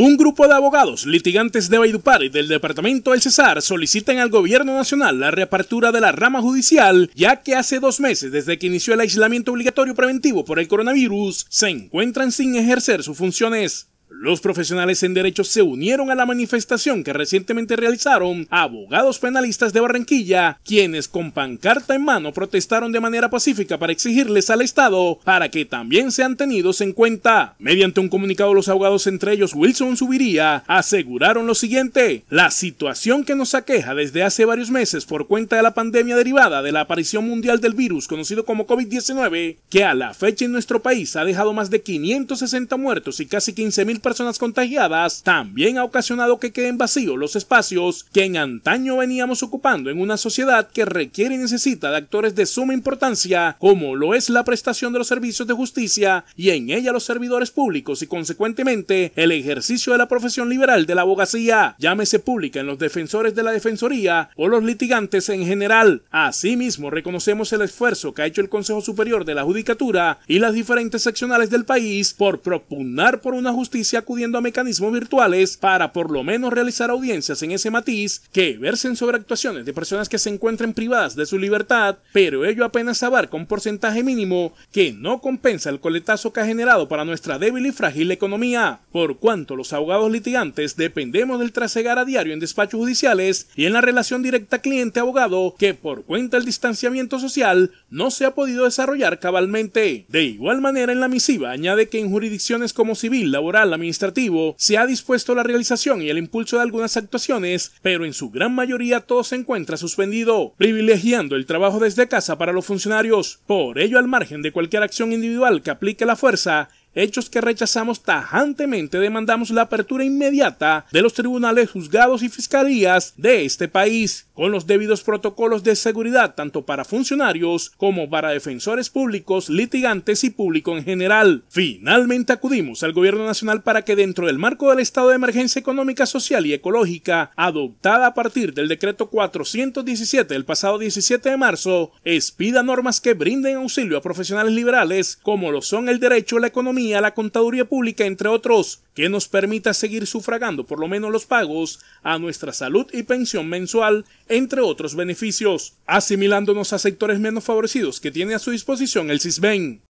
Un grupo de abogados litigantes de Baidupar y del departamento del Cesar solicitan al gobierno nacional la reapertura de la rama judicial, ya que hace dos meses desde que inició el aislamiento obligatorio preventivo por el coronavirus, se encuentran sin ejercer sus funciones. Los profesionales en derecho se unieron a la manifestación que recientemente realizaron abogados penalistas de Barranquilla, quienes con pancarta en mano protestaron de manera pacífica para exigirles al Estado para que también sean tenidos en cuenta. Mediante un comunicado los abogados, entre ellos Wilson Subiría, aseguraron lo siguiente, la situación que nos aqueja desde hace varios meses por cuenta de la pandemia derivada de la aparición mundial del virus conocido como COVID-19, que a la fecha en nuestro país ha dejado más de 560 muertos y casi 15.000 personas contagiadas también ha ocasionado que queden vacíos los espacios que en antaño veníamos ocupando en una sociedad que requiere y necesita de actores de suma importancia, como lo es la prestación de los servicios de justicia y en ella los servidores públicos y consecuentemente el ejercicio de la profesión liberal de la abogacía, llámese pública en los defensores de la defensoría o los litigantes en general. Asimismo, reconocemos el esfuerzo que ha hecho el Consejo Superior de la Judicatura y las diferentes seccionales del país por propugnar por una justicia acudiendo a mecanismos virtuales para por lo menos realizar audiencias en ese matiz que versen sobre actuaciones de personas que se encuentren privadas de su libertad, pero ello apenas abarca un porcentaje mínimo que no compensa el coletazo que ha generado para nuestra débil y frágil economía, por cuanto los abogados litigantes dependemos del trasegar a diario en despachos judiciales y en la relación directa cliente-abogado que por cuenta del distanciamiento social no se ha podido desarrollar cabalmente. De igual manera en la misiva añade que en jurisdicciones como civil, laboral, administrativa administrativo, se ha dispuesto la realización y el impulso de algunas actuaciones, pero en su gran mayoría todo se encuentra suspendido, privilegiando el trabajo desde casa para los funcionarios. Por ello, al margen de cualquier acción individual que aplique la fuerza, hechos que rechazamos tajantemente, demandamos la apertura inmediata de los tribunales, juzgados y fiscalías de este país, con los debidos protocolos de seguridad tanto para funcionarios como para defensores públicos, litigantes y público en general. Finalmente acudimos al Gobierno Nacional para que dentro del marco del estado de emergencia económica, social y ecológica, adoptada a partir del decreto 417 del pasado 17 de marzo, expida normas que brinden auxilio a profesionales liberales como lo son el derecho a la economía, a la Contaduría Pública, entre otros, que nos permita seguir sufragando por lo menos los pagos a nuestra salud y pensión mensual, entre otros beneficios, asimilándonos a sectores menos favorecidos que tiene a su disposición el CISBEN.